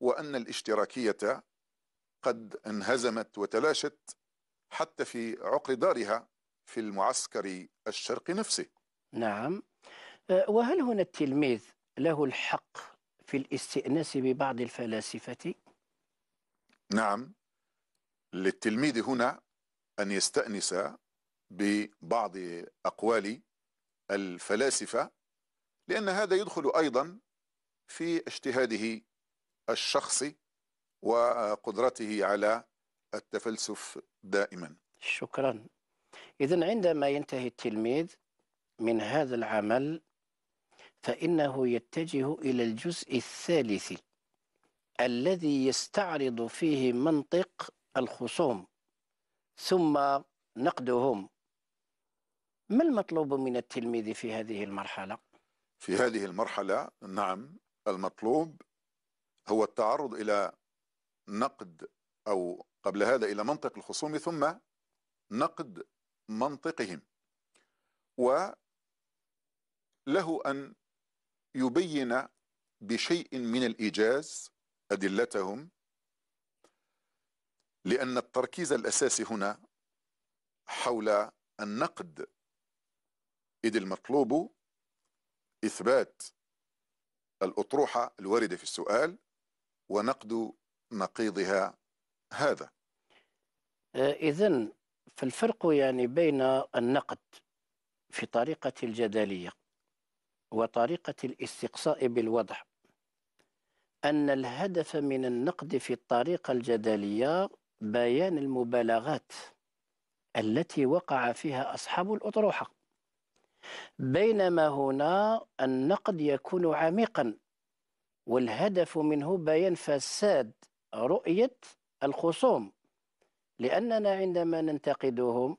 وأن الاشتراكية قد انهزمت وتلاشت حتى في عقر دارها في المعسكر الشرقي نفسه نعم أه، وهل هنا التلميذ له الحق في الاستئناس ببعض الفلاسفة؟ نعم للتلميذ هنا أن يستأنس ببعض أقوال الفلاسفة لأن هذا يدخل أيضا في اجتهاده الشخصي وقدرته على التفلسف دائما شكرا إذا عندما ينتهي التلميذ من هذا العمل فإنه يتجه إلى الجزء الثالث الذي يستعرض فيه منطق الخصوم ثم نقدهم ما المطلوب من التلميذ في هذه المرحلة؟ في هذه المرحلة نعم المطلوب هو التعرض إلى نقد أو قبل هذا إلى منطق الخصوم ثم نقد منطقهم وله أن يبين بشيء من الإيجاز أدلتهم لأن التركيز الأساسي هنا حول النقد إذ المطلوب إثبات الأطروحة الواردة في السؤال ونقد نقيضها هذا آه، إذا فالفرق يعني بين النقد في طريقة الجدلية وطريقة الاستقصاء بالوضع أن الهدف من النقد في الطريقة الجدلية بيان المبالغات التي وقع فيها أصحاب الأطروحة بينما هنا النقد يكون عميقا والهدف منه بيان فساد رؤية الخصوم لأننا عندما ننتقدهم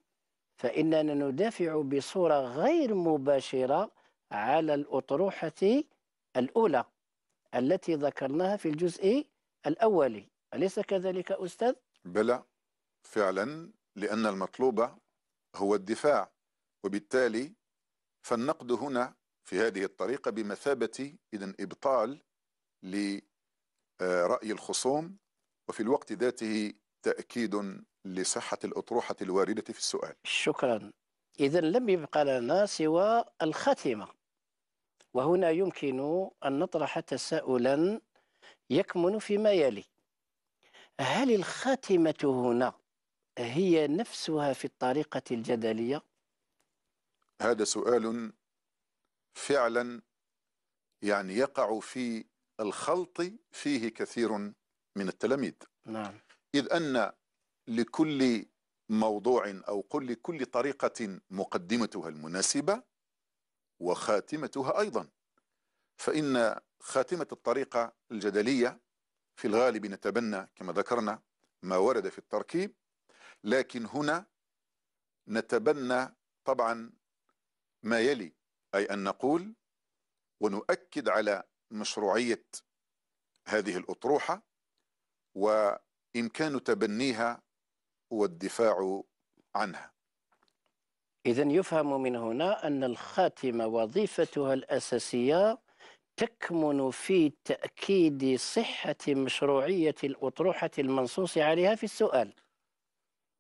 فإننا ندافع بصورة غير مباشرة على الأطروحة الأولى التي ذكرناها في الجزء الأولي أليس كذلك أستاذ؟ بلى فعلا لأن المطلوب هو الدفاع وبالتالي فالنقد هنا في هذه الطريقة بمثابة إذا إبطال لرأي الخصوم وفي الوقت ذاته تأكيد لصحة الأطروحة الواردة في السؤال شكرا إذا لم يبقى لنا سوى الخاتمة وهنا يمكن أن نطرح تساؤلا يكمن فيما يلي هل الخاتمة هنا هي نفسها في الطريقة الجدلية؟ هذا سؤال فعلا يعني يقع في الخلط فيه كثير من التلاميذ نعم إذ أن لكل موضوع أو قل لكل طريقة مقدمتها المناسبة وخاتمتها أيضا فإن خاتمة الطريقة الجدلية في الغالب نتبنى كما ذكرنا ما ورد في التركيب لكن هنا نتبنى طبعا ما يلي أي أن نقول ونؤكد على مشروعية هذه الأطروحة وإمكان تبنيها والدفاع عنها إذا يفهم من هنا أن الخاتمة وظيفتها الأساسية تكمن في تأكيد صحة مشروعية الأطروحة المنصوص عليها في السؤال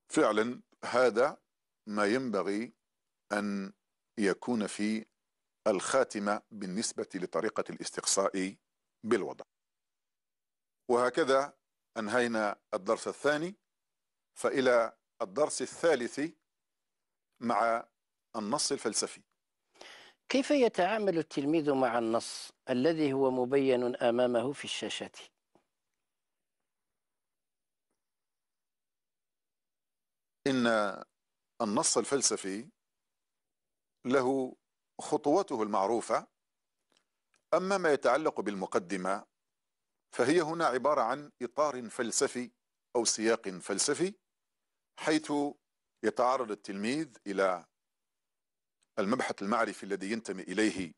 فعلا هذا ما ينبغي أن يكون في الخاتمة بالنسبة لطريقة الاستقصاء بالوضع وهكذا أنهينا الدرس الثاني فإلى الدرس الثالث مع النص الفلسفي كيف يتعامل التلميذ مع النص الذي هو مبين أمامه في الشاشة؟ إن النص الفلسفي له خطوته المعروفة أما ما يتعلق بالمقدمة فهي هنا عبارة عن إطار فلسفي أو سياق فلسفي حيث يتعرض التلميذ إلى المبحث المعرفي الذي ينتمي إليه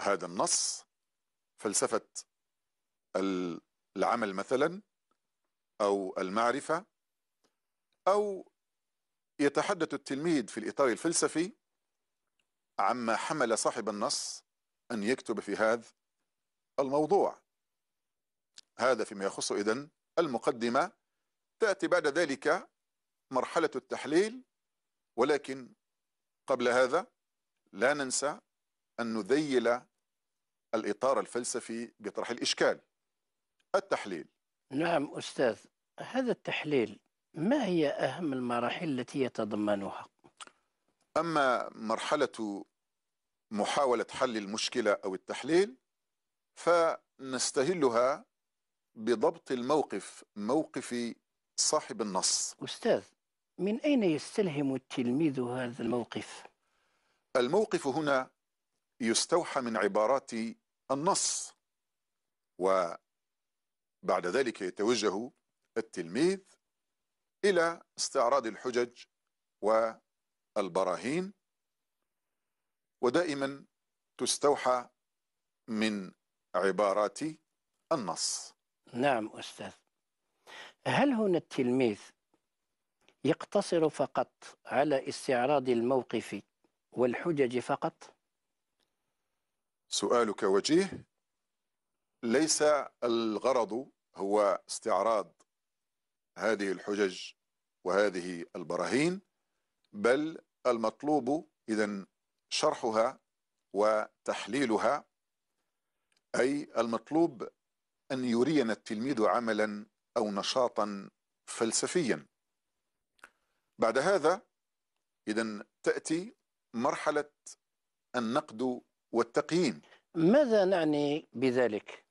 هذا النص فلسفة العمل مثلا أو المعرفة أو يتحدث التلميذ في الإطار الفلسفي عما حمل صاحب النص أن يكتب في هذا الموضوع هذا فيما يخص إذن المقدمة تأتي بعد ذلك مرحلة التحليل ولكن قبل هذا لا ننسى أن نذيل الإطار الفلسفي بطرح الإشكال التحليل نعم أستاذ هذا التحليل ما هي أهم المراحل التي يتضمنها أما مرحلة محاولة حل المشكلة أو التحليل فنستهلها بضبط الموقف موقف صاحب النص أستاذ من أين يستلهم التلميذ هذا الموقف؟ الموقف هنا يستوحى من عبارات النص وبعد ذلك يتوجه التلميذ إلى استعراض الحجج و البراهين ودائما تستوحى من عبارات النص نعم أستاذ هل هنا التلميذ يقتصر فقط على استعراض الموقف والحجج فقط سؤالك وجيه ليس الغرض هو استعراض هذه الحجج وهذه البراهين بل المطلوب إذا شرحها وتحليلها أي المطلوب أن يرينا التلميذ عملا أو نشاطا فلسفيا بعد هذا إذا تأتي مرحلة النقد والتقييم ماذا نعني بذلك؟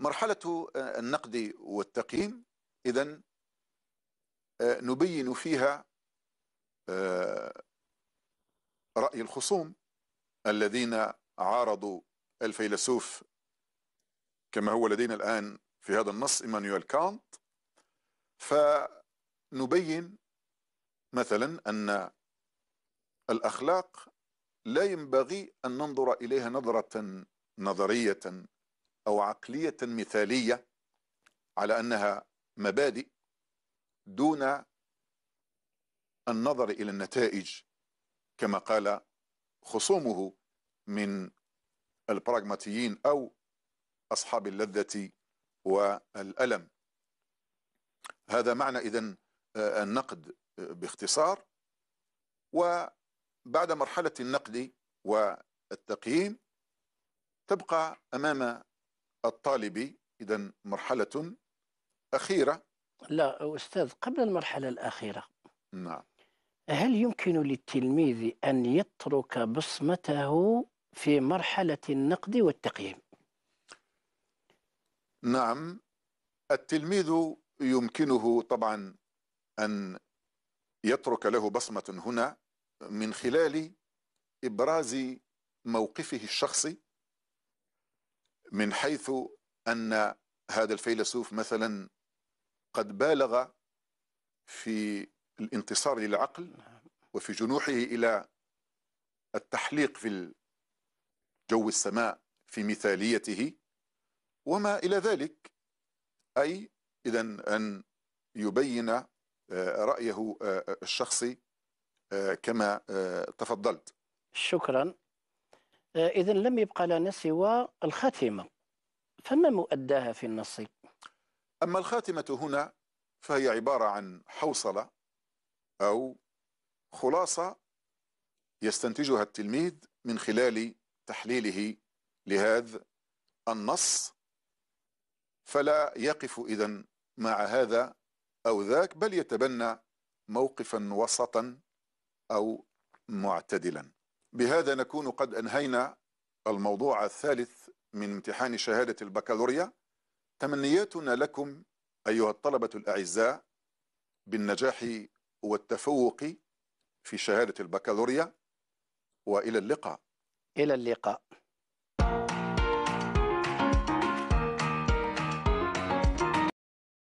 مرحلة آه، النقد والتقييم إذا آه، نبين فيها آه، رأي الخصوم الذين عارضوا الفيلسوف كما هو لدينا الآن في هذا النص إيمانويل كانت فنبين مثلا أن الأخلاق لا ينبغي أن ننظر إليها نظرة نظرية أو عقلية مثالية على أنها مبادئ دون النظر إلى النتائج كما قال خصومه من البراغماتيين أو أصحاب اللذة والألم هذا معنى إذا آه، النقد باختصار وبعد مرحلة النقد والتقييم تبقى أمام الطالب إذا مرحلة أخيرة لا أستاذ قبل المرحلة الأخيرة نعم هل يمكن للتلميذ أن يترك بصمته في مرحلة النقد والتقييم؟ نعم التلميذ يمكنه طبعا أن يترك له بصمة هنا من خلال إبراز موقفه الشخصي من حيث أن هذا الفيلسوف مثلا قد بالغ في الانتصار للعقل وفي جنوحه إلى التحليق في جو السماء في مثاليته وما إلى ذلك أي إذا أن يبين آه، رأيه آه، الشخصي آه، كما تفضلت شكرا إذا لم يبقى لنا سوى الخاتمة فما مؤداها في النص أما الخاتمة هنا فهي عبارة عن حوصلة أو خلاصة يستنتجها التلميذ من خلال تحليله لهذا النص فلا يقف إذا مع هذا أو ذاك بل يتبنى موقفا وسطا أو معتدلا بهذا نكون قد أنهينا الموضوع الثالث من امتحان شهادة البكالوريا تمنياتنا لكم أيها الطلبة الأعزاء بالنجاح والتفوق في شهادة البكالوريا وإلى اللقاء إلى اللقاء